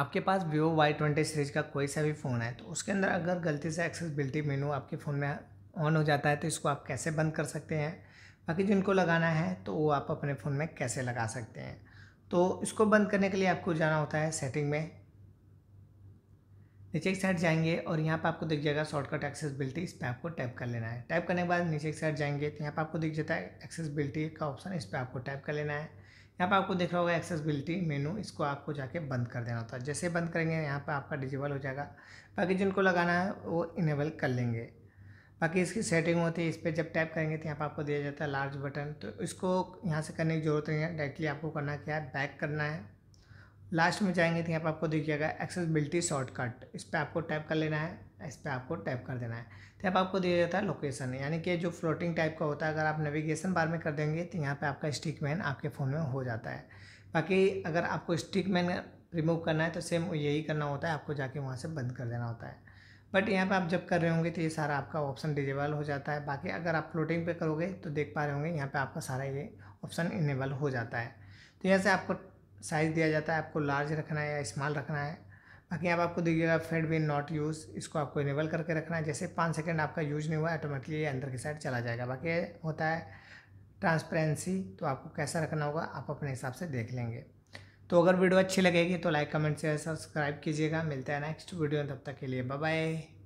आपके पास Vivo Y twenty series का कोई सा भी फ़ोन है तो उसके अंदर अगर गलती से एक्सेसबिलिटी मेनू आपके फ़ोन में ऑन हो जाता है तो इसको आप कैसे बंद कर सकते हैं बाकी जिनको लगाना है तो वो आप अपने फ़ोन में कैसे लगा सकते हैं तो इसको बंद करने के लिए आपको जाना होता है सेटिंग में नीचे की साइड जाएंगे और यहाँ पर आपको दिख जाएगा शॉर्टकट एक्सेसबिलिटी इस पर आपको टैप कर लेना है टैप करने के बाद नीचे की साइड जाएंगे तो यहाँ पर आपको दिख जाता है एक्सेसबिलिटी का ऑप्शन इस पर आपको टैप कर लेना है यहाँ पर आपको देख रहा होगा एक्सेसबिलिटी मेनू इसको आपको जाके बंद कर देना होता है जैसे बंद करेंगे यहाँ पर आपका डिजेबल हो जाएगा बाकी जिनको लगाना है वो इनेबल कर लेंगे बाकी इसकी सेटिंग होती है इस पर जब टैप करेंगे तो यहाँ पर आपको दिया जाता है लार्ज बटन तो इसको यहाँ से करने की ज़रूरत नहीं है डायरेक्टली आपको करना क्या है बैक करना है लास्ट में जाएंगे तो यहाँ पर आपको दिख जाएगा एक्सेसबिलिटी शॉर्टकट इस पर आपको टैप कर लेना है इस पर आपको टैप कर देना है तो अब आपको दिया जाता है लोकेशन यानी कि जो फ्लोटिंग टाइप का होता है अगर आप नेविगेशन बार में कर देंगे तो यहाँ पे आपका स्टिक मैन आपके फ़ोन में हो जाता है बाकी अगर आपको स्टिक मैन रिमूव करना है तो सेम यही करना होता है आपको जाके वहाँ से बंद कर देना होता है बट यहाँ पे आप जब कर रहे होंगे तो ये सारा आपका ऑप्शन डिजेबल हो जाता है बाकी अगर आप फ्लोटिंग पे करोगे तो देख पा रहे होंगे यहाँ पे आपका सारा ये ऑप्शन इनेबल हो जाता है तो यहाँ से आपको साइज़ दिया जाता है आपको लार्ज रखना है या इस्माल रखना है बाकी यहाँ आप आपको देखिएगा फेड बिन नॉट यूज़ इसको आपको इनेबल करके रखना है जैसे पाँच सेकेंड आपका यूज़ नहीं हुआ ऑटोमेटिकली अंदर के साइड चला जाएगा बाकी होता है ट्रांसपेरेंसी तो आपको कैसा रखना होगा आप अपने हिसाब से देख लेंगे तो अगर वीडियो अच्छी लगेगी तो लाइक कमेंट शेयर सब्सक्राइब कीजिएगा मिलते हैं नेक्स्ट वीडियो तब तक के लिए बाय